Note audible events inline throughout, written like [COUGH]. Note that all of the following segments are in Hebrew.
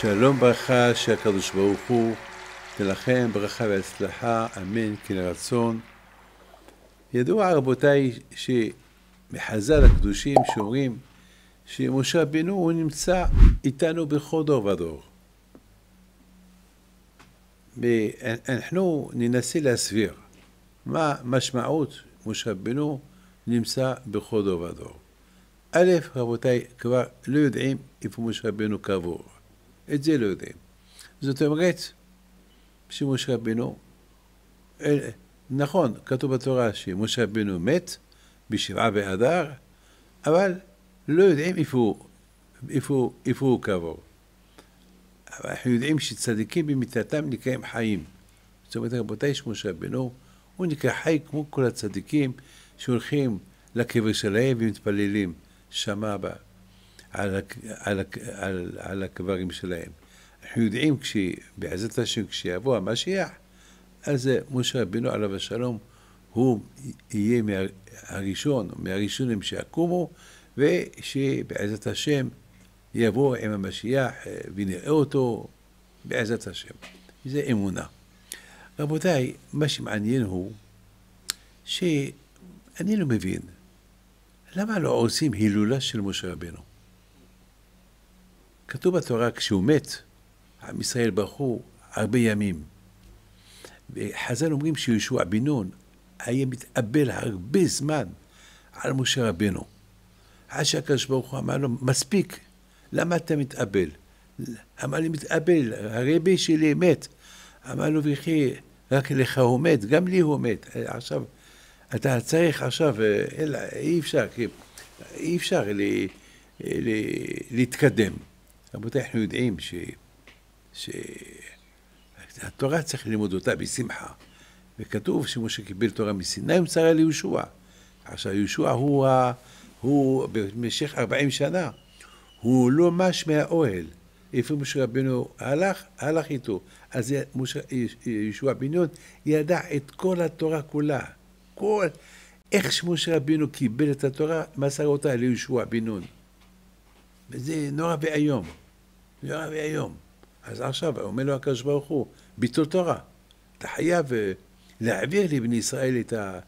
שלום ברכה של הקדוש ברוך הוא, תלחם ברכה והצלחה, אמן כן רצון. ידוע רבותיי שמחז"ל הקדושים שאומרים שמשה בן הוא נמצא איתנו בכל דור ודור. ואנחנו ננסה להסביר מה משמעות משה בן נמצא בכל דור ודור. א', רבותיי, כבר לא יודעים איפה משה בן קבור. את זה לא יודעים. זאת אומרת, שמשה רבינו, אה, נכון, כתוב בתורה שמשה רבינו מת בשבעה באדר, אבל לא יודעים איפה הוא, קבור. אבל אנחנו יודעים שצדיקים במיתתם נקראים חיים. זאת אומרת, רבותיי, שמשה רבינו, הוא נקרא חי כמו כל הצדיקים שהולכים לקבר שלהם ומתפללים שמה בה. על, על, על, על הקברים שלהם. אנחנו יודעים כשבעזרת השם, כשיבוא המשיח, אז משה רבינו עליו השלום, הוא יהיה מהראשון, מהראשונים שיקומו, ושבעזרת השם יבוא עם המשיח אה, ונראה אותו בעזרת השם. זה אמונה. רבותיי, מה שמעניין הוא שאני לא מבין למה לא עושים הילולה של משה רבינו? כתוב בתורה, כשהוא מת, עם ישראל ברחו הרבה ימים. וחז"ל אומרים שיהושע בן נון היה מתאבל הרבה זמן על משה רבנו. עד שהקדוש ברוך הוא אמר לו, מספיק, למה אתה מתאבל? אמר לי, מתאבל, הרבי שלי מת. אמר לו, וכי רק לך הוא מת, גם לי הוא מת. עכשיו, אתה צריך עכשיו, אה, אלא, אי אפשר, אי אפשר לי, אה, לי, להתקדם. רבותיי, אנחנו יודעים ש... ש... התורה צריך ללמוד אותה בשמחה. וכתוב שמשה קיבל תורה מסיני ומצרה ליהושע. עכשיו, יהושע הוא, ה... הוא במשך 40 שנה, הוא לא מש מהאוהל. איפה משה רבינו הלך, הלך איתו. אז יהושע בן נון ידע את כל התורה כולה. כל... איך שמשה רבינו קיבל את התורה, מסר אותה ליהושע בן נון. וזה נורא ואיום. נראה לא לי היום. אז עכשיו אומר לו הקדוש ברוך הוא, ביטול תורה. אתה חייב אה, להעביר לבני ישראל את, ה,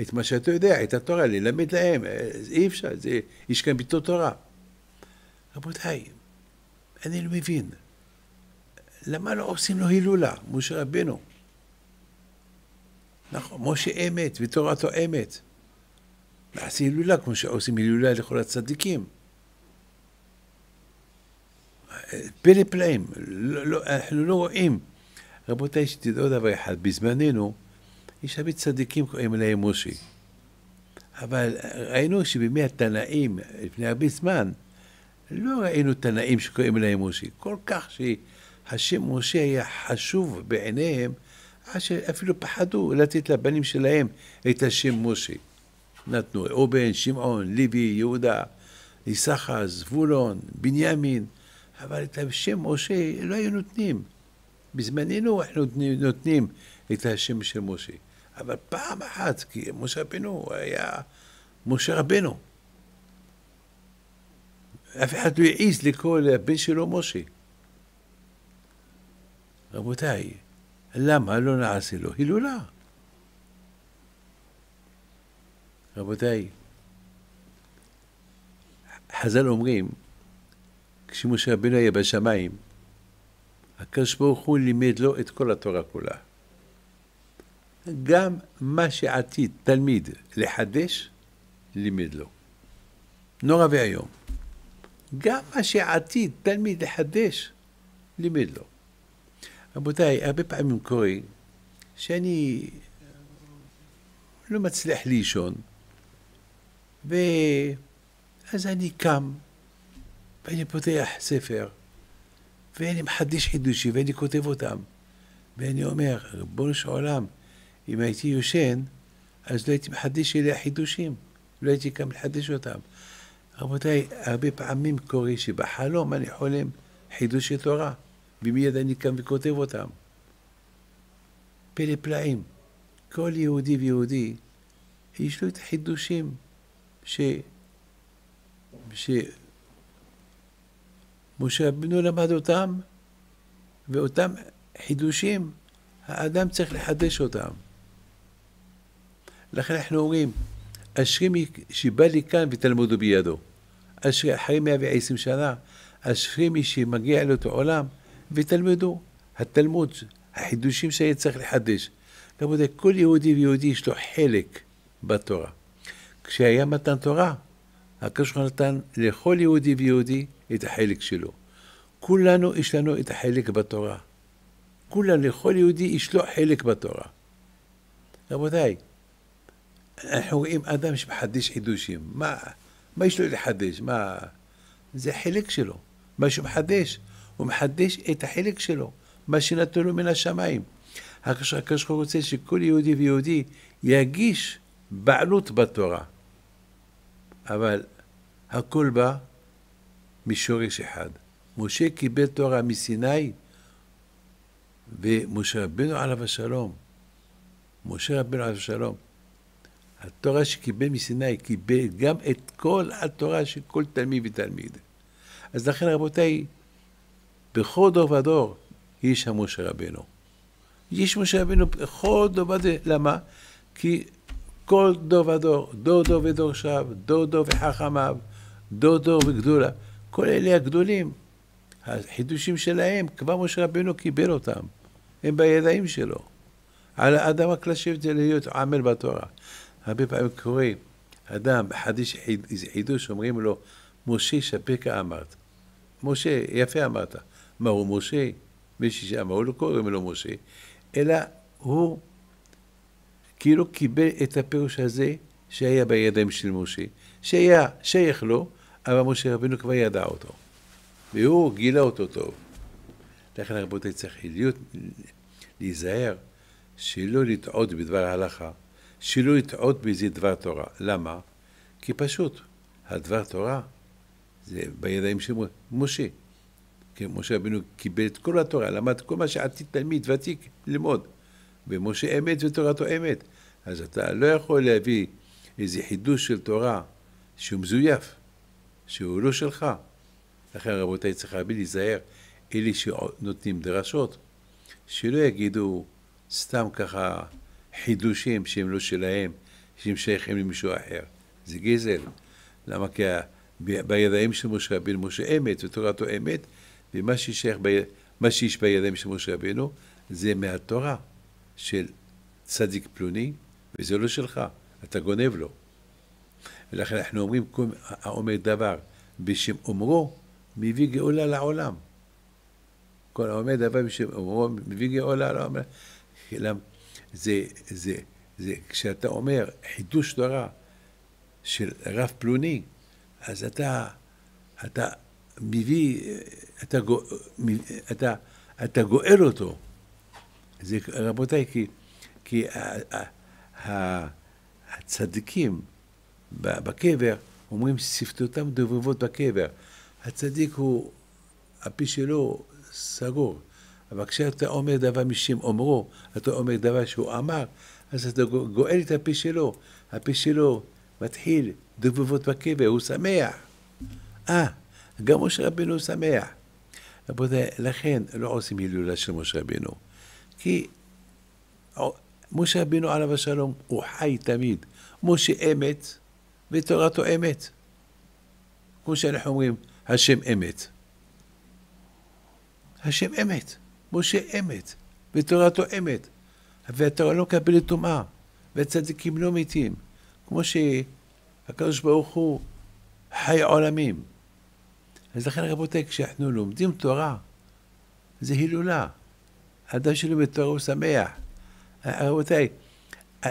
את מה שאתה יודע, את התורה, ללמד להם. אה, אי אפשר, זה, יש כאן ביטול תורה. רבותיי, אני לא מבין. למה לא עושים לו הילולה, משה רבנו? נכון, משה אמת ותורתו אמת. נעשה הילולה כמו שעושים הילולה לכל הצדיקים. פלא פלאים, לא, לא, אנחנו לא רואים. רבותיי, שתדעו עוד דבר אחד, בזמננו יש הרבה צדיקים קוראים להם מושי. אבל ראינו שבימי התנאים, לפני הרבה זמן, לא ראינו תנאים שקוראים להם מושי. כל כך שהשם משה היה חשוב בעיניהם, עד שאפילו פחדו לתת לבנים שלהם את השם משה. נתנו ראובן, שמעון, לוי, יהודה, יששכר, זבולון, בנימין. אבל את השם משה לא היו נותנים. בזמננו אנחנו נותנים את השם של משה. אבל פעם אחת, כי משה רבנו היה משה רבנו. אף אחד לא העז לקרוא לבן שלו משה. רבותיי, למה לא נעשה לו הילולה? רבותיי, חז"ל אומרים, כשמשה רבינו היה בשמיים, הקדוש ברוך הוא לימד לו את כל התורה כולה. גם מה שעתיד תלמיד לחדש, לימד לו. נורא ואיום. גם מה שעתיד תלמיד לחדש, לימד לו. רבותיי, הרבה פעמים קורה שאני לא מצליח לישון, ואז אני קם, ואני פותח ספר, ואני מחדש חידושי, ואני כותב אותם. ואני אומר, ריבונו של עולם, אם הייתי יושן, אז לא הייתי מחדש אליה החידושים, לא הייתי קם לחדש אותם. רבותיי, הרבה פעמים קורה שבחלום אני חולם חידושי תורה, ומיד אני קם וכותב אותם. פלא פלאים, כל יהודי ויהודי, יש לו את החידושים ש... ש... משה רבנו למד אותם, ואותם חידושים, האדם צריך לחדש אותם. לכן אנחנו אומרים, אשרי שבא לי כאן ותלמודו בידו. אשרי אחרי 120 שנה, אשרי מי שמגיע לאותו עולם ותלמדו. התלמוד, החידושים שהיה צריך לחדש. רבותיי, כל יהודי ויהודי יש לו חלק בתורה. כשהיה מתן תורה, הקדוש ברוך הוא נתן לכל יהודי ויהודי את החלק שלו. כולנו, יש לנו את החלק בתורה. כולנו, לכל יהודי יש לו חלק בתורה. רבותיי, אנחנו רואים אדם שמחדש חידושים. מה, מה יש לו לחדש? מה... זה חלק שלו. מה שהוא מחדש, הוא מחדש את החלק שלו, מה שנתנו לו מן השמיים. הקדוש ברוך הוא רוצה שכל יהודי ויהודי יגיש בעלות בתורה. אבל הכל בא משורש אחד. משה קיבל תורה מסיני, ומשה רבנו עליו השלום, משה רבנו עליו השלום, התורה שקיבל מסיני, קיבל גם את כל התורה של כל תלמיד ותלמיד. אז לכן, רבותיי, בכל דור ודור יש המשה רבנו. יש משה רבנו בכל דור ודור, למה? כי כל דור ודור, דור דור ודורשיו, דור דור וחכמיו, דור דור וגדולה. כל אלה הגדולים, החידושים שלהם, כבר משה רבינו קיבל אותם. הם בידיים שלו. על האדם רק לשבת ולהיות עמל בתורה. הרבה פעמים קורה, אדם חדיש איזה חידוש, אומרים לו, משה שפקה אמרת. משה, יפה אמרת. מה הוא משה? מישהו שאמרו לו, לא קוראים לו משה. אלא הוא כאילו קיבל את הפירוש הזה שהיה בידיים של משה, שהיה שייך לו, אבל משה רבינו כבר ידע אותו. והוא גילה אותו טוב. לכן רבותי צריך להיות, להיזהר שלא לטעות בדבר ההלכה, שלא לטעות באיזה דבר תורה. למה? כי פשוט, הדבר תורה זה בידיים של משה. כי משה רבינו קיבל את כל התורה, למד כל מה שעתיד תלמיד ותיק ללמוד. ומשה אמת ותורתו אמת. אז אתה לא יכול להביא איזה חידוש של תורה שהוא מזויף, שהוא לא שלך. לכן רבותיי, צריך הרבה להיזהר, אלה שנותנים דרשות, שלא יגידו סתם ככה חידושים שהם לא שלהם, שהם שייכים למישהו אחר. זה גזל. למה? כי בידיים של משה רבינו, משה אמת ותורתו אמת, ומה שיש בידיים של משה רבינו זה מהתורה. של צדיק פלוני, וזה לא שלך, אתה גונב לו. ולכן אנחנו אומרים, כל האומר דבר בשם אומרו, מביא גאולה לעולם. כל האומר דבר בשם אומרו, מביא גאולה לעולם. למה? זה, זה, זה, כשאתה אומר חידוש תורה של רב פלוני, אז אתה, אתה מביא, אתה, אתה, אתה גואל אותו. זה, רבותיי, כי, כי ה, ה, הצדיקים בקבר, אומרים שפתותם דובבות בקבר. הצדיק הוא, הפי שלו סגור. אבל כשאתה אומר דבר משם אומרו, אתה אומר דבר שהוא אמר, אז אתה גואל את הפי שלו. הפי שלו מתחיל דובבות בקבר, הוא שמח. אה, גם משה רבינו שמח. רבותיי, לכן לא עושים הילולה של משה רבינו. כי משה רבינו עליו השלום, הוא חי תמיד. משה אמת ותורתו אמת. כמו שאנחנו אומרים, השם אמת. השם אמת, משה אמת, ותורתו אמת. והתורה לא מקבלת טומאה, והצדיקים לא מתים. כמו שהקדוש ברוך הוא חי עולמים. אז לכן רבותיי, כשאנחנו לומדים תורה, זה הילולה. אדם שלא מתואר הוא שמח. אה, רבותיי, אה,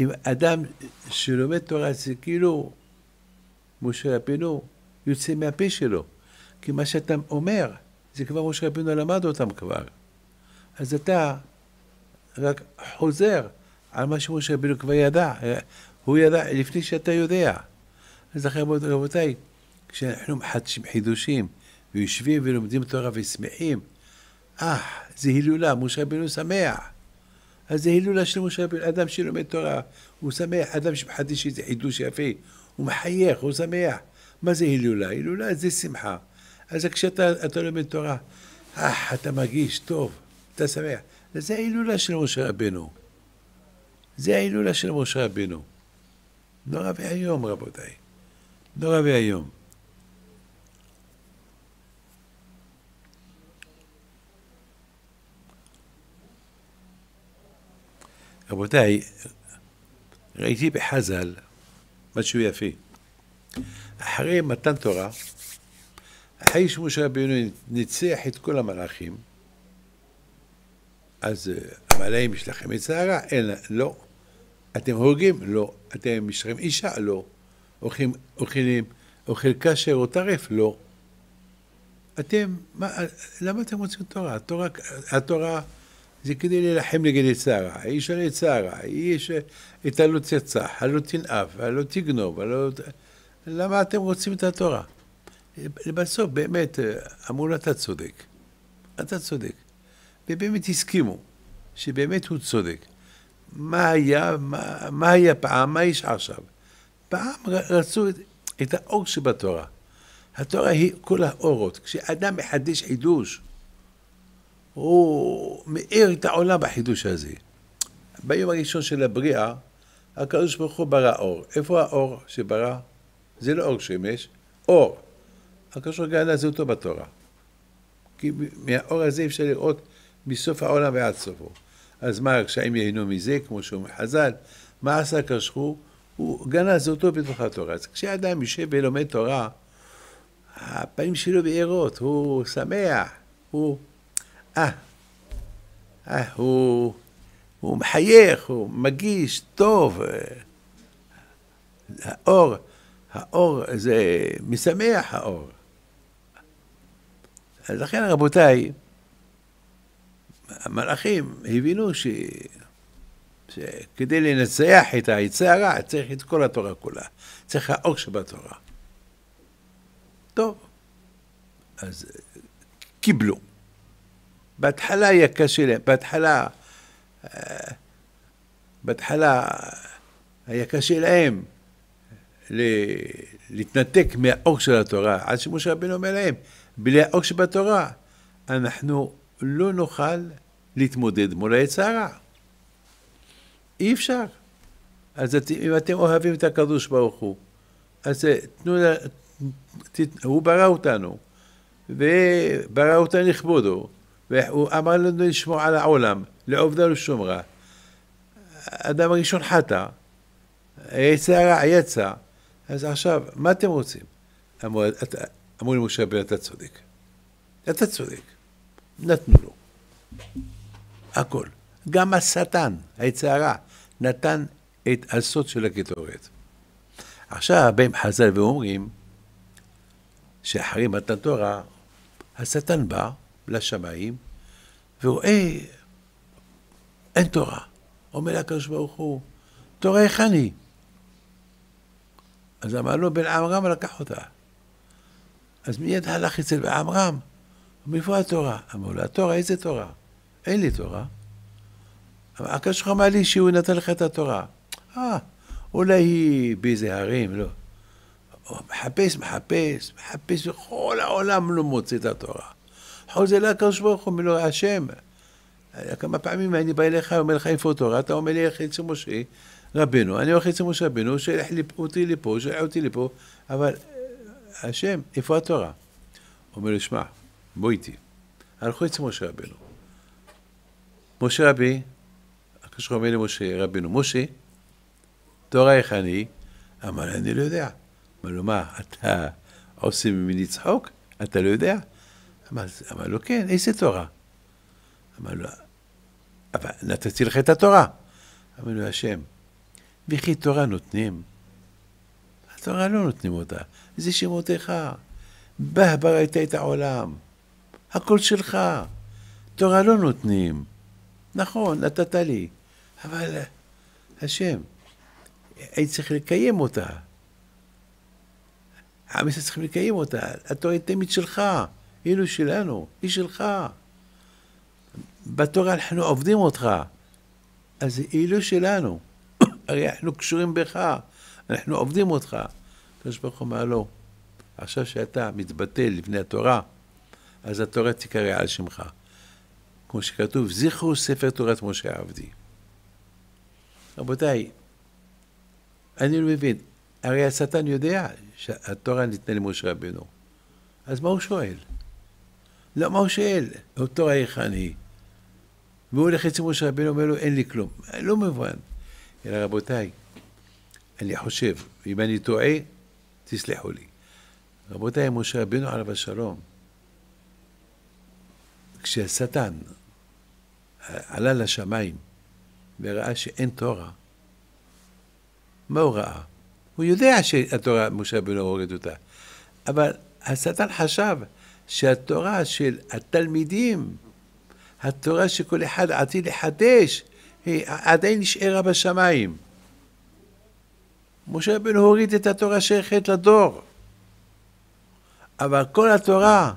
אם אדם שלומד תורה זה כאילו משה רבינו יוצא מהפה שלו. כי מה שאתה אומר, זה כבר משה רבינו למד אותם כבר. אז אתה רק חוזר על מה שמשה רבינו כבר ידע. אה, הוא ידע לפני שאתה יודע. אז לכן רבותיי, כשאנחנו מחדשים חידושים ויושבים ולומדים תורה ושמחים, אה, זה הילולה, משה רבינו שמח. אז זה הילולה של משה רבינו, אדם שלומד תורה, הוא שמח, אדם שמחדש איזה חידוש יפה, הוא מחייך, הוא שמח. מה זה הילולה? הילולה זה שמחה. אז כשאתה לומד תורה, אה, אתה מרגיש טוב, אתה שמח. זה ההילולה של משה רבינו. זה ההילולה של משה רבינו. נורא ואיום, רבותיי. נורא ואיום. רבותיי, ראיתי בחז"ל משהו יפה. אחרי מתן תורה, אחרי שמשה רבינו ניצח את כל המלאכים, אז אה, המלאים יש לכם את סערה? אין, לא. אתם הורגים? לא. אתם משרים אישה? לא. אוכלים, אוכלים, אוכל כשר או טרף? לא. אתם, מה, למה אתם רוצים תורה? התורה, התורה זה כדי להילחם נגד עץ הרע. האיש על עץ הרע, האיש את הלא תרצח, הלא תנאף, הלא תגנוב, הלא... למה אתם רוצים את התורה? לבסוף, באמת, אמרו לו, אתה צודק. אתה צודק. ובאמת הסכימו, שבאמת הוא צודק. מה היה, מה, מה היה פעם, מה יש עכשיו? פעם רצו את, את האור שבתורה. התורה היא כל האורות. כשאדם מחדש חידוש, הוא מאיר את העולם בחידוש הזה. ביום הראשון של הבריאה, הקדוש ברוך הוא ברא אור. איפה האור שברא? זה לא אור שמש, אור. הקדוש ברוך הוא גאה לזהותו בתורה. כי מהאור הזה אפשר לראות מסוף העולם ועד סופו. אז מה, הרשעים ייהנו מזה, כמו שאומר חז"ל? מה עשה הקדוש ברוך הוא? הוא גנז אותו בתוך התורה. אז כשאדם יושב ולומד תורה, הפנים שלו בעירות, הוא שמח, הוא אה, אה, הוא, הוא מחייך, הוא מגיש טוב. אה, האור, האור זה משמח האור. אז לכן רבותיי, המלאכים הבינו ש... שכדי לנצח את העצה הרע צריך את כל התורה כולה, צריך האור שבתורה. טוב, אז אה, קיבלו. אה, בהתחלה היה קשה להם, בהתחלה... בהתחלה היה קשה להם להתנתק מהאור של התורה, עד שמשה רבינו אומר להם, בלי האור שבתורה, אנחנו לא נוכל להתמודד מול העץ הרע. אי אפשר. אז את, אם אתם אוהבים את הקדוש ברוך הוא, אז אה, תנו, לה, ת, הוא ברא אותנו, וברא אותנו לכבודו. והוא אמר לנו לשמור על העולם, לעובדה ולשומרה. אדם הראשון חטא, יצא הרע, יצא. אז עכשיו, מה אתם רוצים? אמרו, את, אמרו לי משה רבנו, אתה צודק. אתה צודק. נתנו לו. הכל. גם השטן, היצא הרע, נתן את הסוד של הקטורת. עכשיו באים חז"ל ואומרים שאחרי מתן תורה, השטן בא לשמיים, ורואה, אין תורה. אומר לקדוש ברוך הוא, תורה איך אני? אז אמר לו, בן עמרם לקח אותה. אז מיד הלך אצל בן עמרם, מאיפה התורה? אמרו לו, התורה, איזה תורה? אין לי תורה. אמר, הקדוש ברוך הוא אמר לי שהוא נתן לך את התורה. אה, אולי היא באיזה הרים, לא. הוא מחפש, מחפש, מחפש, וכל העולם לא מוצא את התורה. חול זה לא הקדוש ברוך הוא, אומר השם, כמה פעמים אני בא אליך, אומר לך איפה תורה, אתה אומר לי, איך אצל משה רבנו, אני הולך אצל משה רבנו, שלח אותי לפה, שלח אותי לפה, אבל השם, איפה התורה? אומר לו, שמע, בוא איתי. הלכו אצל משה רבנו. משה רבי, הקדוש אומר למשה רבנו, משה, תורה איך אני? אמר, אני לא יודע. אמר לו, מה, אתה עושה ממני צחוק? אתה לא יודע? אמר לו, לא כן, איזה תורה? אמר לו, אבל נתתי לך את התורה. אמר לו, השם, וכי תורה נותנים? התורה לא נותנים אותה, זה שמותיך. בה בראת את העולם, הכל שלך. תורה לא נותנים. נכון, נתת לי, אבל השם, הייתי צריך לקיים אותה. העם ישראל צריכים לקיים אותה, התורה היא תמיד שלך. אילו שלנו, היא שלך. בתורה אנחנו עובדים אותך. אז אילו שלנו, [COUGHS] הרי אנחנו קשורים בך, אנחנו עובדים אותך. הקדוש ברוך הוא אמר, לו, לא. עכשיו שאתה מתבטל לפני התורה, אז התורה תיקרא על שמך. כמו שכתוב, זכרו ספר תורת משה עבדי. רבותיי, אני לא מבין, הרי השטן יודע שהתורה ניתנה למשה רבינו, אז מה הוא שואל? למה לא, הוא שואל אותו היכן היא? והוא הולך אצל משה רבינו, אומר לו, אין לי כלום. לא מובן. אלא רבותיי, אני חושב, אם אני טועה, תסלחו לי. רבותיי, משה רבינו עליו השלום, כשהשטן אה, עלה לשמיים וראה שאין תורה, מה הוא ראה? הוא יודע שהתורה, משה רבינו הוריד אותה, אבל השטן חשב שהתורה של התלמידים, התורה שכל אחד עתיד לחדש, היא עדיין נשארה בשמיים. משה רבנו הוריד את התורה שייכת לדור, אבל כל התורה,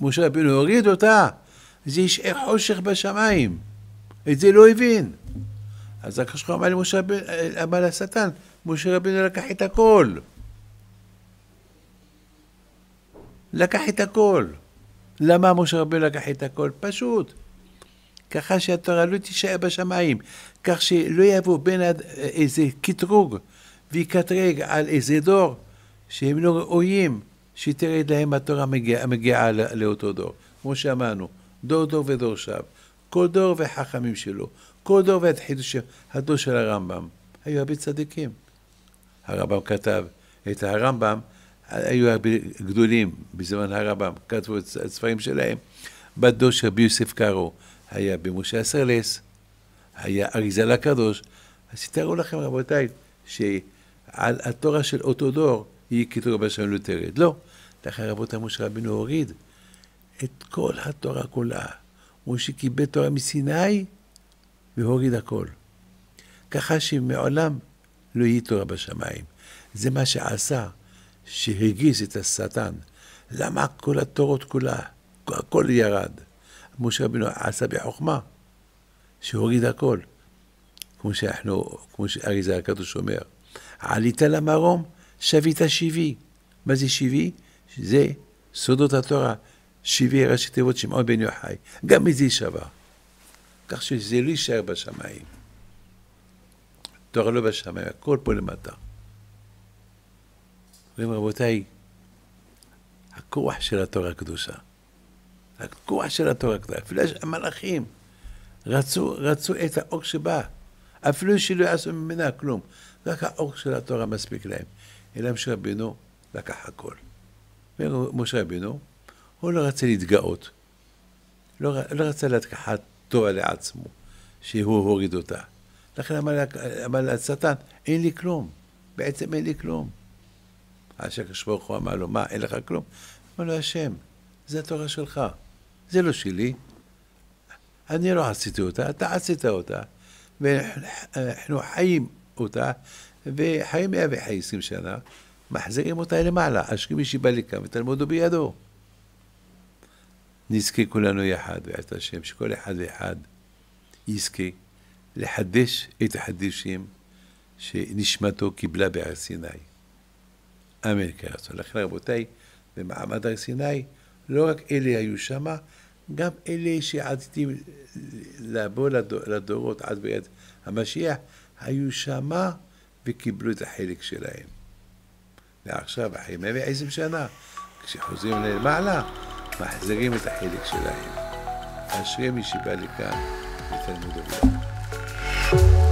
משה רבנו הוריד אותה, זה ישאר חושך בשמיים. את זה לא הבין. אז הקדוש אמר לשטן, משה רבנו לקח את הכל. לקח את הכל. למה משה רבנו לקח את הכל? פשוט. ככה שהתורה לא תישאר בשמיים, כך שלא יבוא בין איזה קטרוג ויקטרג על איזה דור שהם לא ראויים שתרד להם התורה מגיעה מגיע לאותו דור. כמו שאמרנו, דור דור ודור שב, כל דור והחכמים שלו, כל דור והחידוש הדור של הרמב"ם. היו הרבה צדיקים. הרמב"ם כתב את הרמב"ם היו הרבה גדולים בזמן הרמב"ם, כתבו את הספרים שלהם. בת דוד של רבי יוסף קארו היה במשה אסרלס, היה אריזה לקדוש. אז תתארו לכם, רבותיי, שעל התורה של אותו דור היא כתובה של לותרת. לא. לכן רבותיי, משה רבינו הוריד את כל התורה כולה. משה קיבל תורה מסיני והוריד הכל. ככה שמעולם לא יהיה תורה בשמיים. זה מה שעשה שהגיז את השטן. למה כל התורות כולה, הכל ירד. משה רבינו עשה בחוכמה, שהוריד הכל. כמו שאנחנו, כמו שאריזה הקדוש אומר, עלית למרום, שבית שבי. מה זה שבי? זה סודות התורה. שבי ראשי תיבות שמעון בן יוחאי. גם מזה שווה. כך שזה לא יישאר בשמיים. תורה לא בשמיים, הכל פה למטה. אומרים, רבותיי, הכוח של התורה הקדושה, הכוח של התורה הקדושה, אפילו המלאכים רצו, רצו את האור שבא, אפילו שלא יעשו ממנה כלום, רק האור של התורה מספיק להם. אלא משה רבינו לקח הכל. משה רבינו, הוא לא רצה להתגאות, לא, לא רצה להתקחת תורה לעצמו, שהוא הוריד אותה. לכן אמר, אמר לשטן, אין לי כלום, בעצם אין לי כלום. עד שהקדוש ברוך הוא אמר לו, מה, אין לך כלום? אמר לו, השם, זה התורה שלך, זה לא שלי. אני לא עשיתי אותה, אתה עשית אותה, ואנחנו חיים אותה, וחיים מאה עשרים שנה, מחזירים אותה למעלה, אשכי מי שבא לכאן ותלמודו בידו. נזכה כולנו יחד, ואת השם, שכל אחד ואחד יזכה לחדש את החדשים שנשמתו קיבלה בהר סיני. אמריקה הזאת. כן, לכן רבותיי, במעמד הר סיני, לא רק אלה היו שמה, גם אלה שעתידים לבוא לדור, לדורות עד ביד המשיח, היו שמה וקיבלו את החלק שלהם. ועכשיו, אחרי 120 שנה, כשחוזרים למעלה, מחזירים את החלק שלהם. אשרי מי שבא לכאן לתלמוד עבודה.